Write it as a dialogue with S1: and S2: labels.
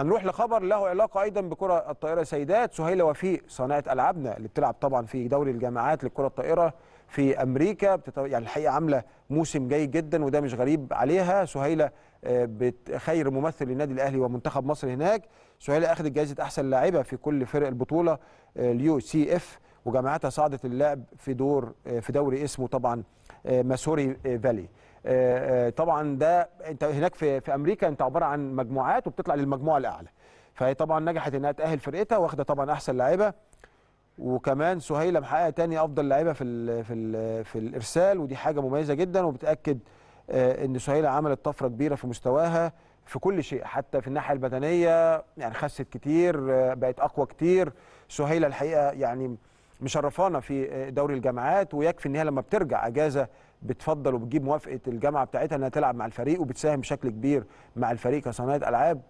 S1: هنروح لخبر له علاقه ايضا بكره الطائره سيدات سهيله وفيق صانعه العابنا اللي بتلعب طبعا في دوري الجامعات للكره الطائره في امريكا يعني الحقيقه عامله موسم جيد جدا وده مش غريب عليها سهيله آه، خير ممثل للنادي الاهلي ومنتخب مصر هناك سهيله اخذت جائزه احسن لاعبه في كل فرق البطوله آه، اليو سي اف وجامعتها صعدت اللعب في دور آه، في دوري اسمه طبعا ماسوري فالي آه، آه، طبعا ده انت هناك في في امريكا انت عباره عن مجموعات وبتطلع للمجموعه الاعلى فهي طبعا نجحت انها تاهل فرقتها واخده طبعا احسن لعيبه وكمان سهيله محققه تاني افضل لعيبه في الـ في الـ في الارسال ودي حاجه مميزه جدا وبتاكد آه، ان سهيله عملت طفره كبيره في مستواها في كل شيء حتى في الناحيه البدنيه يعني خست كتير بقت اقوى كتير سهيله الحقيقه يعني مشرفانا في دوري الجامعات ويكفي ان هي لما بترجع اجازه بتفضل وبتجيب موافقه الجامعه بتاعتها انها تلعب مع الفريق وبتساهم بشكل كبير مع الفريق كصناعه العاب